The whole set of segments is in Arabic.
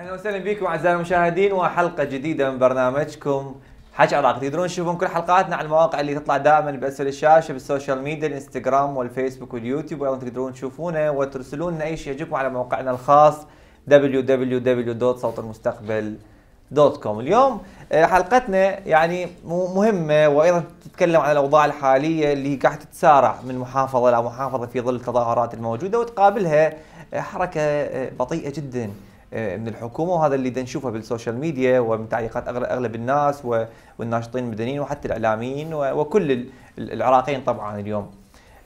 اهلا وسهلا بكم اعزائي المشاهدين وحلقه جديده من برنامجكم حكي عراق تقدرون تشوفون كل حلقاتنا على المواقع اللي تطلع دائما باسفل الشاشه بالسوشيال ميديا الانستغرام والفيسبوك واليوتيوب وايضا تقدرون تشوفونه وترسلون لنا اي شيء يعجبكم على موقعنا الخاص www.صوتالمستقبل.com اليوم آه، حلقتنا يعني مهمه وايضا تتكلم عن الاوضاع الحاليه اللي قاعد تتسارع من محافظه الى محافظه في ظل التظاهرات الموجوده وتقابلها آه، حركه آه، بطيئه جدا آه، من الحكومه وهذا اللي نشوفه بالسوشيال ميديا ومن تعليقات اغلب الناس والناشطين المدنيين وحتى الاعلاميين وكل العراقيين طبعا اليوم.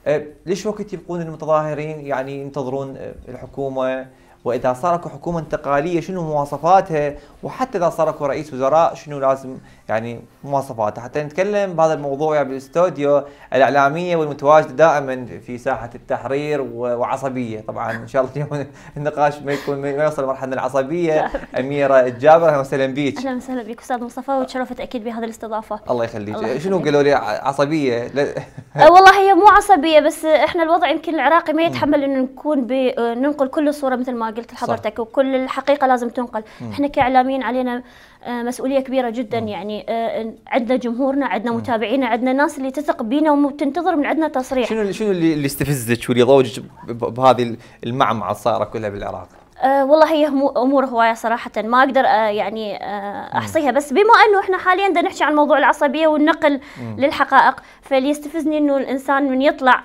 آه، ليش وقت يبقون المتظاهرين يعني ينتظرون آه، الحكومه واذا اكو حكومه انتقاليه شنو مواصفاتها وحتى اذا اكو رئيس وزراء شنو لازم يعني مواصفاته حتى نتكلم بهذا الموضوع يعني بالاستوديو الاعلاميه والمتواجده دائما في ساحه التحرير وعصبيه طبعا ان شاء الله اليوم النقاش ما يكون ما يوصل لمرحله العصبيه اميره الجابر اهلا وسهلا بك اهلا وسهلا بك استاذ مصطفى وتشرفت اكيد بهذه الاستضافه الله يخليك شنو قالوا لي عصبيه أه، والله هي مو عصبيه بس احنا الوضع يمكن العراقي ما يتحمل انه نكون ننقل كل الصوره مثل ما قلت لحضرتك وكل الحقيقه لازم تنقل مم. احنا كاعلاميين علينا آه، مسؤوليه كبيره جدا مم. يعني آه، عندنا جمهورنا عندنا متابعينا عندنا ناس اللي تثق بينا وتنتظر من عندنا تصريح شنو شنو اللي استفزك واللي ضوجك بهذه المعمعه الصايره كلها بالعراق أه والله هي امور هوايه صراحه ما اقدر أه يعني أه احصيها بس بما انه احنا حاليا بدنا نحكي عن موضوع العصبيه والنقل مم. للحقائق فاللي يستفزني انه الانسان من يطلع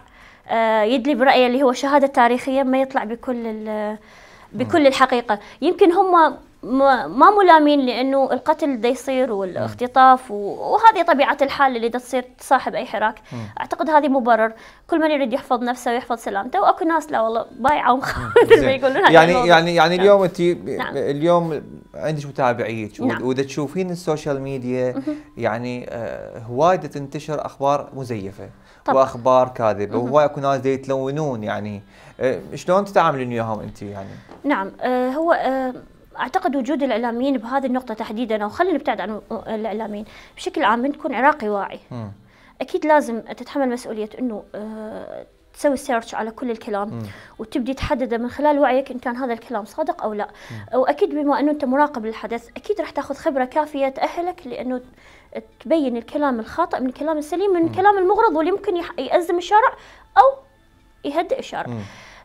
آه، يدلي برايه اللي هو شهاده تاريخيه ما يطلع بكل بكل الحقيقه يمكن هم ما ملامين لانه القتل دا يصير والاختطاف وهذه طبيعه الحال اللي دا تصير صاحب اي حراك اعتقد هذه مبرر كل من يريد يحفظ نفسه ويحفظ سلامته واكو ناس لا والله بايعه ومخاوف ما يقولون يعني يعني يعني نعم. اليوم انت نعم. اليوم عندك متابعيك نعم. واذا تشوفين السوشيال ميديا يعني آه، هواي تنتشر اخبار مزيفه طبعا. واخبار كاذبه وهواي اكو ناس يتلونون يعني آه، شلون تتعاملين وياهم انت يعني؟ نعم آه، هو آه، اعتقد وجود الاعلاميين بهذه النقطه تحديدا او خلينا نبتعد عن آه، الاعلاميين بشكل عام من تكون عراقي واعي م. اكيد لازم تتحمل مسؤوليه انه تسوي سيرش على كل الكلام م. وتبدي تحدده من خلال وعيك ان كان هذا الكلام صادق او لا م. واكيد بما انه انت مراقب للحدث اكيد راح تاخذ خبره كافيه تاهلك لانه تبين الكلام الخاطئ من الكلام السليم من الكلام المغرض واللي ممكن يأزم الشارع او يهدئ الشارع م.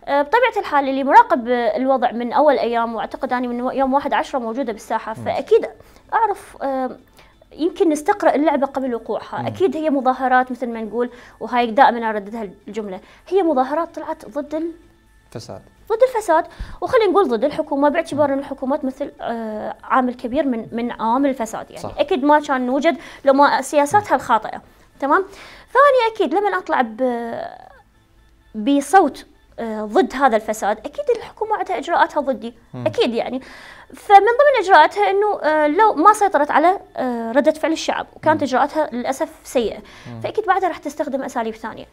آه، بطبيعة الحال اللي مراقب الوضع من أول أيام وأعتقد أني من يوم واحد عشرة موجودة بالساحة فأكيد أعرف آه، يمكن نستقرأ اللعبة قبل وقوعها مم. أكيد هي مظاهرات مثل ما نقول وهاي دائما أرددها الجملة هي مظاهرات طلعت ضد الفساد ضد الفساد وخلينا نقول ضد الحكومه باعتبار ان الحكومات مثل آه، عامل كبير من من عوامل الفساد يعني صح. اكيد ما كان نوجد لو ما سياساتها الخاطئه تمام ثاني اكيد لما اطلع بصوت آه، ضد هذا الفساد اكيد الحكومه عندها اجراءاتها ضدي م. اكيد يعني فمن ضمن اجراءاتها انه آه، لو ما سيطرت على آه، رده فعل الشعب وكانت م. اجراءاتها للاسف سيئه م. فاكيد بعدها راح تستخدم اساليب ثانيه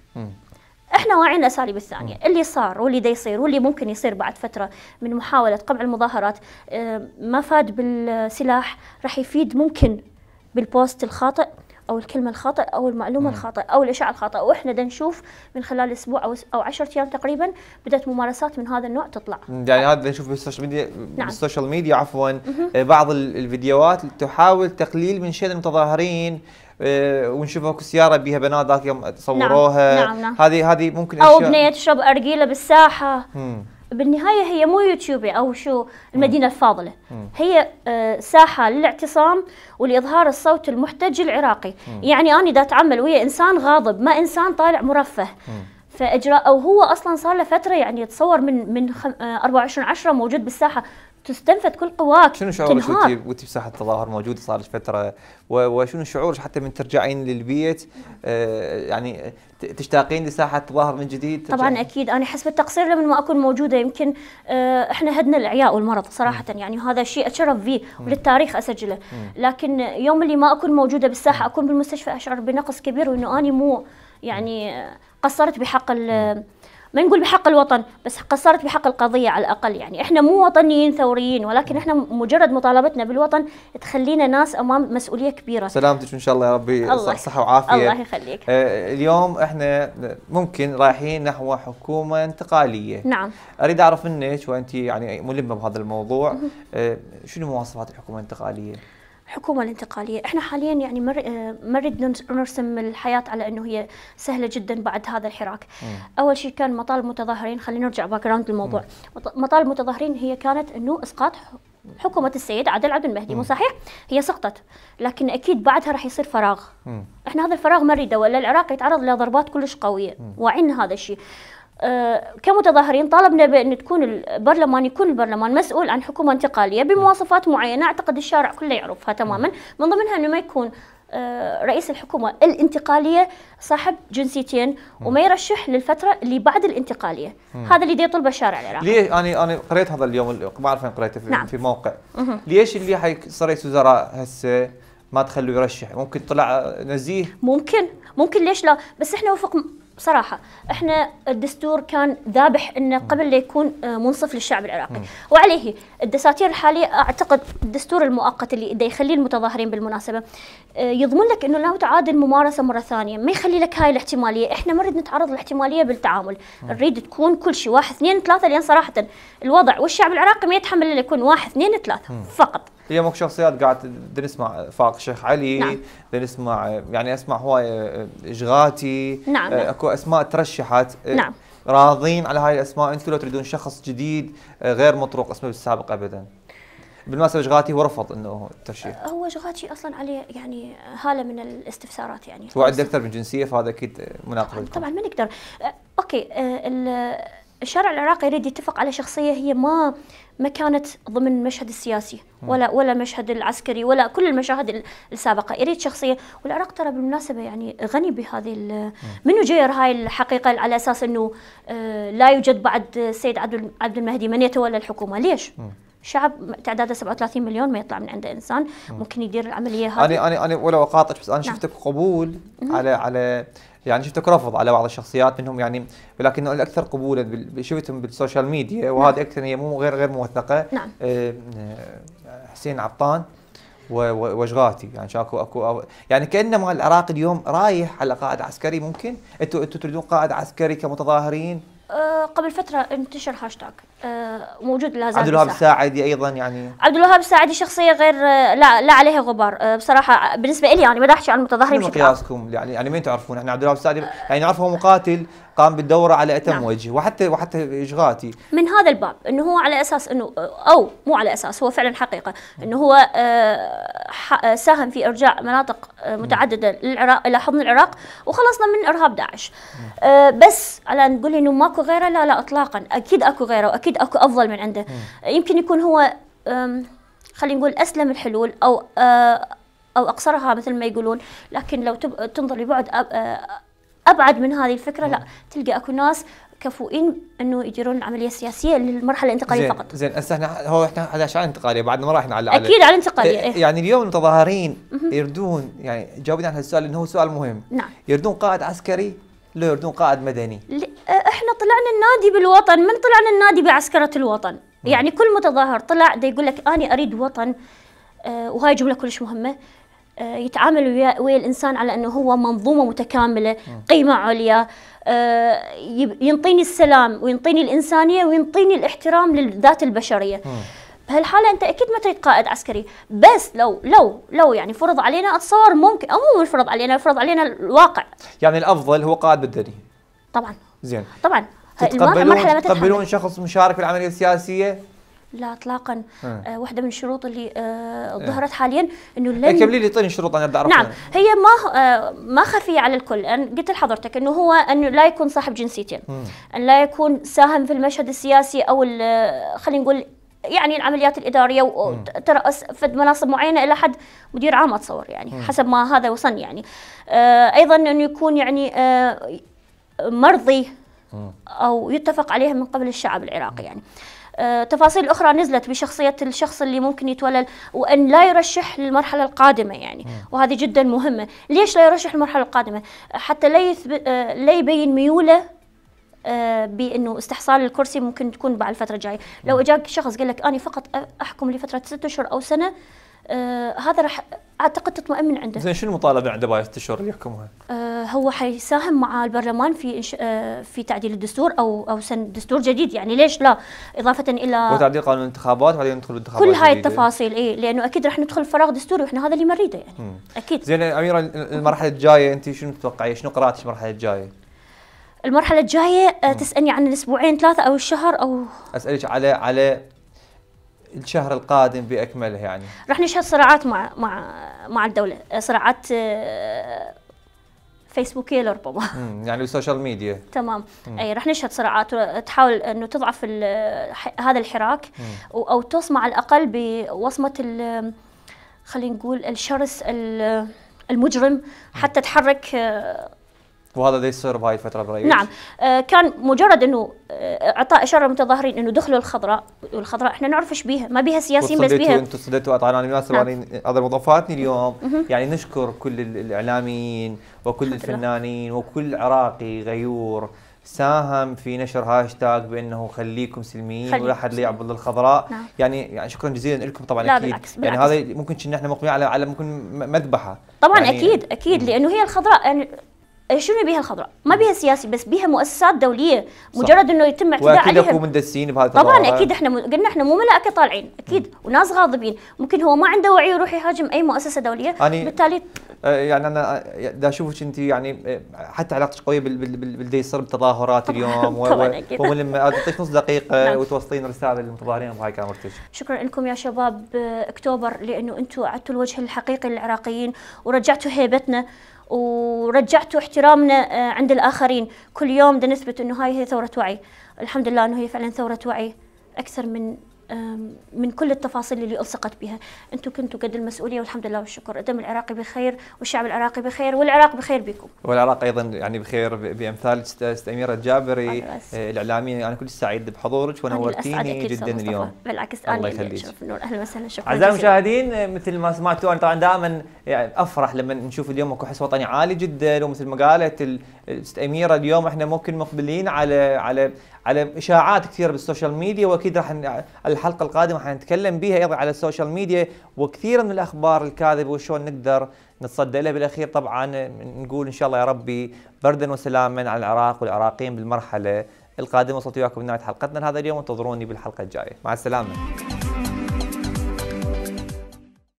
احنا واعيين الاساليب الثانيه اللي صار واللي دا يصير واللي ممكن يصير بعد فتره من محاوله قمع المظاهرات ما فاد بالسلاح راح يفيد ممكن بالبوست الخاطئ او الكلمه الخاطئه او المعلومه الخاطئه او الاشاعه الخاطئه واحنا دا نشوف من خلال اسبوع او او 10 ايام تقريبا بدات ممارسات من هذا النوع تطلع يعني هذا نشوف بالسوشيال ميديا نعم. بالسوشيال ميديا عفوا آه، بعض الفيديوهات تحاول تقليل من شيء المتظاهرين آه، ونشوف اكو سياره بيها بنات ذاك يوم نعم. صوروها نعم. نعم. نعم. هذه هذه ممكن او بنيه تشرب ارجيله بالساحه مم. بالنهايه هي مو يوتيوبي او شو المدينه مم. الفاضله مم. هي آه، ساحه للاعتصام ولاظهار الصوت المحتج العراقي مم. يعني انا دا اتعامل ويا انسان غاضب ما انسان طالع مرفه مم. فاجراء او هو اصلا صار له فتره يعني يتصور من من 24 10 آه، موجود بالساحه تستنفد كل قواك شنو شعورك وانت وانت بساحه التظاهر موجود صار لك فتره وشنو شعورك حتى من ترجعين للبيت آه يعني تشتاقين لساحه التظاهر من جديد طبعا اكيد انا حسب التقصير لما ما اكون موجوده يمكن آه احنا هدنا العياء والمرض صراحه م. يعني هذا شيء اتشرف فيه وللتاريخ اسجله م. لكن يوم اللي ما اكون موجوده بالساحه اكون بالمستشفى اشعر بنقص كبير وانه اني مو يعني آه، قصرت بحق ما نقول بحق الوطن بس قصرت بحق القضية على الأقل يعني إحنا مو وطنيين ثوريين ولكن إحنا مجرد مطالبتنا بالوطن تخلينا ناس أمام مسؤولية كبيرة سلامتك إن شاء الله يا ربي الله صحة وعافية الله يخليك آه اليوم إحنا ممكن رايحين نحو حكومة انتقالية نعم أريد أعرف منك وأنت يعني ملمة بهذا الموضوع آه شنو مواصفات الحكومة الانتقالية؟ الحكومه الانتقاليه احنا حاليا يعني ما آه، نريد نرسم الحياه على انه هي سهله جدا بعد هذا الحراك م. اول شيء كان مطالب المتظاهرين خلينا نرجع باك جراوند للموضوع مطالب المتظاهرين هي كانت انه اسقاط حكومة السيد عادل عبد المهدي مو صحيح؟ هي سقطت لكن أكيد بعدها راح يصير فراغ م. احنا هذا الفراغ ما نريده ولا العراق يتعرض لضربات كلش قوية واعين هذا الشيء كمتظاهرين طالبنا بأن تكون البرلمان يكون البرلمان مسؤول عن حكومة انتقالية بمواصفات معينة أعتقد الشارع كله يعرفها تماما من ضمنها أنه ما يكون آه، رئيس الحكومة الانتقالية صاحب جنسيتين وما يرشح للفترة اللي بعد الانتقالية مم. هذا اللي يطلبه الشارع العراقي ليه أنا أنا قريت هذا اليوم ما أعرف وين قريته في, نعم. في موقع مم. ليش اللي حيصير رئيس وزراء هسه ما تخلوا يرشح ممكن طلع نزيه ممكن ممكن ليش لا بس احنا وفق صراحة احنا الدستور كان ذابح انه قبل لا يكون آه، منصف للشعب العراقي، وعليه الدساتير الحالية اعتقد الدستور المؤقت اللي دا يخلي المتظاهرين بالمناسبة آه، يضمن لك انه لا تعاد الممارسة مرة ثانية، ما يخلي لك هاي الاحتمالية، احنا ما نريد نتعرض للاحتمالية بالتعامل، نريد تكون كل شيء واحد اثنين ثلاثة لان صراحة الوضع والشعب العراقي ما يتحمل الا يكون واحد اثنين ثلاثة فقط. هي مو شخصيات قاعد نسمع فاق الشيخ علي، نعم. نسمع يعني اسمع هواي آه، جغاتي نعم،, آه، نعم اكو اسماء ترشحت آه، نعم راضين على هاي الاسماء انتم لو تريدون شخص جديد آه، غير مطروق اسمه بالسابق ابدا بالمناسبه شغاتي هو رفض انه ترشيح هو جغاتي اصلا عليه يعني هاله من الاستفسارات يعني هو عنده اكثر من جنسيه فهذا اكيد مناقض طبعا ما نقدر اوكي الشارع العراقي يريد يتفق على شخصيه هي ما ما كانت ضمن المشهد السياسي ولا ولا المشهد العسكري ولا كل المشاهد السابقه يريد شخصيه والعراق ترى بالمناسبه يعني غني بهذه منو جير هاي الحقيقه على اساس انه آه، لا يوجد بعد السيد عبد المهدي من يتولى الحكومه ليش شعب تعداده 37 مليون ما يطلع من عنده انسان ممكن يدير العمليه هذه انا انا انا ولا اقاطعك بس انا نعم. شفتك قبول على على يعني شفتك رفض على بعض الشخصيات منهم يعني ولكن الاكثر قبولا شفتهم بالسوشيال ميديا نعم. اكثر هي مو غير غير موثقه نعم آه، حسين عطان وشغاتي يعني شاكو اكو يعني كانما العراق اليوم رايح على قائد عسكري ممكن انتم انتم تريدون قائد عسكري كمتظاهرين آه، قبل فترة انتشر هاشتاج آه، موجود لا زال عبد الوهاب الساعدي ايضا يعني عبد الوهاب الساعدي شخصية غير آه، لا لا عليها غبار بصراحة بالنسبة لي يعني ما احكي عن المتظاهرين بشكل عام يعني يعني مين تعرفون احنا عبد الوهاب الساعدي يعني نعرفه مقاتل قام بالدوره على اتم نعم. وجه وحتى وحتى إشغاتي من هذا الباب انه هو على اساس انه او مو على اساس هو فعلا حقيقه انه هو آه، آه، ساهم في ارجاع مناطق آه، متعدده للعراق الى حضن العراق وخلصنا من ارهاب داعش بس على نقول انه ماكو غيره لا لا اطلاقا اكيد اكو غيره واكيد اكو افضل من عنده يمكن يكون هو خلينا نقول اسلم الحلول او او اقصرها مثل ما يقولون لكن لو تنظر لبعد ابعد من هذه الفكره لا نعم. تلقى اكو ناس كفؤين انه يديرون العمليه السياسيه للمرحله الانتقاليه فقط. زين هسه احنا هو احنا على على انتقاليه بعد ما رايحنا على اكيد على الانتقاليه إيه،, إيه. يعني اليوم المتظاهرين يردون يعني جاوبنا على السؤال لانه هو سؤال مهم. نعم. يردون قائد عسكري لو يردون قائد مدني. آه، احنا طلعنا النادي بالوطن، من طلعنا النادي بعسكره الوطن؟ يعني كل متظاهر طلع دا يقول لك انا اريد وطن آه وهاي جمله كلش مهمه آه، يتعامل ويا, الانسان على انه هو منظومه متكامله قيمه عليا آه، ينطيني السلام وينطيني الانسانيه وينطيني الاحترام للذات البشريه بهالحاله انت اكيد ما تريد قائد عسكري بس لو لو لو يعني فرض علينا اتصور ممكن او مو فرض علينا فرض علينا الواقع يعني الافضل هو قائد بدني طبعا زين طبعا تتقبلون تتقبلون شخص مشارك في العمليه السياسيه لا اطلاقا آه. آه. واحده من الشروط اللي آه, آه. ظهرت حاليا انه لن كملي لي طيني الشروط انا بدي نعم هي ما آه ما خفيه على الكل انا قلت لحضرتك انه هو انه لا يكون صاحب جنسيتين ان لا يكون ساهم في المشهد السياسي او خلينا نقول يعني العمليات الاداريه وترأس في مناصب معينه الى حد مدير عام اتصور يعني م. حسب ما هذا وصلني يعني آه ايضا انه يكون يعني آه مرضي او يتفق عليها من قبل الشعب العراقي يعني آه آه، تفاصيل أخرى نزلت بشخصية الشخص اللي ممكن يتولى وأن لا يرشح للمرحلة القادمة يعني وهذه جدا مهمة ليش لا يرشح للمرحله القادمة حتى لا, يثبت آه، لا يبين ميوله آه، بانه استحصال الكرسي ممكن تكون بعد الفتره الجايه، لو اجاك شخص قال لك انا فقط احكم لفتره ست اشهر او سنه آه هذا راح اعتقد تطمئن عنده. زين شنو المطالبه عنده باي ست اشهر اللي يحكمها؟ آه هو حيساهم مع البرلمان في إنش... آه، في تعديل الدستور او او سن دستور جديد يعني ليش لا اضافه الى وتعديل قانون الانتخابات وبعدين ندخل بالانتخابات كل هاي التفاصيل اي لانه اكيد راح ندخل فراغ دستوري واحنا هذا اللي مريده يعني مم. اكيد زين اميره المرحله الجايه انت شنو تتوقعي شنو قراءتك المرحله الجايه المرحله الجايه آه، مم. تسالني عن الاسبوعين ثلاثه او الشهر او اسالك على على الشهر القادم باكمله يعني راح نشهد صراعات مع مع مع الدوله صراعات آه، فيسبوكيه لربما يعني السوشيال ميديا تمام مم. اي رح نشهد صراعات تحاول انه تضعف هذا الحراك مم. او تصمع على الاقل بوصمه خلينا نقول الشرس المجرم حتى تحرك آه، وهذا اللي يصير بهاي الفتره برأيي نعم آه، كان مجرد انه اعطاء آه، اشاره للمتظاهرين انه دخلوا الخضراء والخضراء احنا نعرف ايش بيها ما بيها سياسيين بس بيها انتم صدتوا اعطانا نعم. الناس نعم. هذا مضافاتني اليوم يعني نشكر كل الاعلاميين وكل الفنانين وكل عراقي غيور ساهم في نشر هاشتاج بانه خليكم سلميين خلي. ولا حد يعبد الخضراء نعم. يعني يعني شكرا جزيلا لكم طبعا لا اكيد بالعكس يعني بالعكس. يعني هذا ممكن كنا احنا مقبلين على على ممكن مذبحه طبعا يعني اكيد اكيد لانه هي الخضراء يعني شنو بيها الخضراء؟ ما بيها سياسي بس بيها مؤسسات دوليه مجرد انه يتم اعتداء عليها واكيد اكو مندسين بهذا طبعا اكيد احنا م... قلنا احنا مو ملائكه طالعين اكيد وناس غاضبين ممكن هو ما عنده وعي يروح يهاجم اي مؤسسه دوليه يعني بالتالي آه يعني انا آه، دا اشوفك انت يعني آه، حتى علاقتك قويه بال... بال... بال... باللي يصير بالتظاهرات اليوم و... طبعا اكيد ولما اعطيك آه، نص دقيقه نعم. وتوصلين رساله للمتظاهرين وهاي كاميرتك شكرا لكم يا شباب اكتوبر لانه انتم عدتوا الوجه الحقيقي للعراقيين ورجعتوا هيبتنا ورجعتوا احترامنا آه، عند الآخرين كل يوم بدنا نثبت أنه هاي هي ثورة وعي الحمد لله أنه هي فعلا ثورة وعي أكثر من من كل التفاصيل اللي ألصقت بها أنتم كنتوا قد المسؤولية والحمد لله والشكر الدم العراقي بخير والشعب العراقي بخير والعراق بخير بكم والعراق أيضا يعني بخير بأمثال ست أميرة الجابري آه، الإعلامية أنا يعني كل سعيد بحضورك ونورتيني جدا اليوم بالعكس أنا الله يخليك النور أهلا وسهلا شكرا أعزائي المشاهدين مثل ما سمعتوا أنا طبعا دائما يعني أفرح لما نشوف اليوم اكو حس وطني عالي جدا ومثل ما قالت ست أميرة اليوم احنا ممكن مقبلين على على على اشاعات كثيره بالسوشيال ميديا واكيد راح الحلقه القادمه حنتكلم بها ايضا على السوشيال ميديا وكثير من الاخبار الكاذبه وشلون نقدر نتصدى لها بالاخير طبعا نقول ان شاء الله يا ربي بردا وسلاما على العراق والعراقيين بالمرحله القادمه وصلت وياكم نهايه حلقتنا لهذا اليوم انتظروني بالحلقه الجايه مع السلامه